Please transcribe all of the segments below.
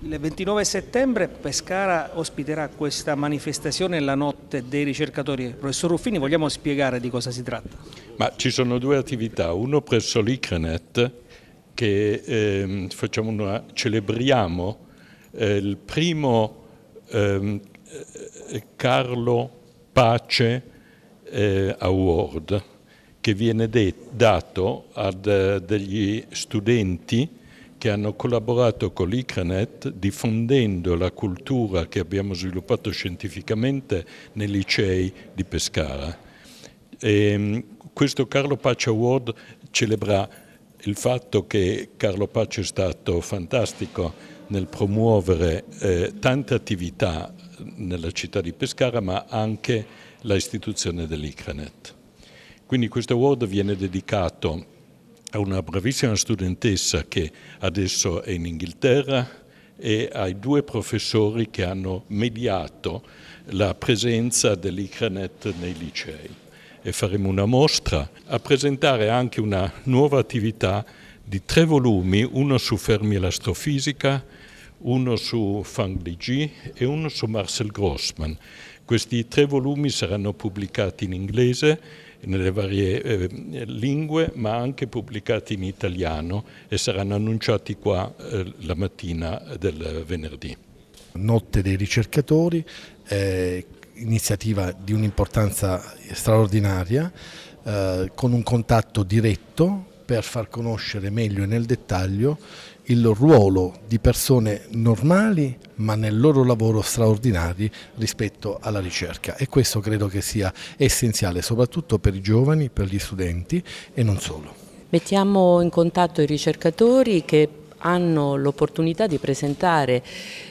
Il 29 settembre Pescara ospiterà questa manifestazione la notte dei ricercatori. Professor Ruffini, vogliamo spiegare di cosa si tratta? Ma ci sono due attività, uno presso l'ICRENET che eh, una, celebriamo eh, il primo ehm, eh, Carlo Pace eh, Award che viene dato a eh, degli studenti che hanno collaborato con l'ICRANET diffondendo la cultura che abbiamo sviluppato scientificamente nei licei di Pescara. E ehm, questo Carlo Pace Award celebra il fatto che Carlo Pace è stato fantastico nel promuovere eh, tante attività nella città di Pescara ma anche l'istituzione dell'ICRANET. Quindi questo award viene dedicato a una bravissima studentessa che adesso è in Inghilterra e ai due professori che hanno mediato la presenza dell'ICRANET nei licei. E faremo una mostra a presentare anche una nuova attività di tre volumi, uno su Fermi e l'astrofisica, uno su Fang Liji e uno su Marcel Grossman. Questi tre volumi saranno pubblicati in inglese nelle varie eh, lingue, ma anche pubblicati in italiano e saranno annunciati qua eh, la mattina del venerdì. Notte dei ricercatori, eh, iniziativa di un'importanza straordinaria, eh, con un contatto diretto per far conoscere meglio e nel dettaglio il ruolo di persone normali ma nel loro lavoro straordinari rispetto alla ricerca e questo credo che sia essenziale soprattutto per i giovani, per gli studenti e non solo. Mettiamo in contatto i ricercatori che hanno l'opportunità di presentare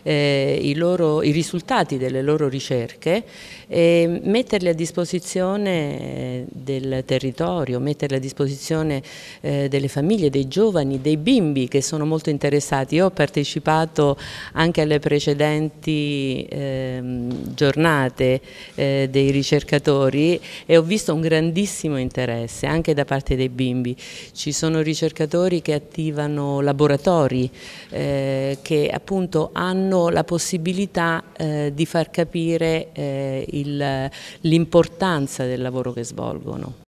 eh, i, loro, i, risultati delle loro ricerche e metterli a disposizione eh, del territorio, metterli a disposizione eh, delle famiglie, dei giovani, dei bimbi che sono molto interessati. Io ho partecipato anche alle precedenti ehm, eh, giornate dei ricercatori e ho visto un grandissimo interesse anche da parte dei bimbi. Ci sono ricercatori che attivano laboratori laboratori eh, che appunto hanno la possibilità eh, di far capire eh, l'importanza del lavoro che svolgono.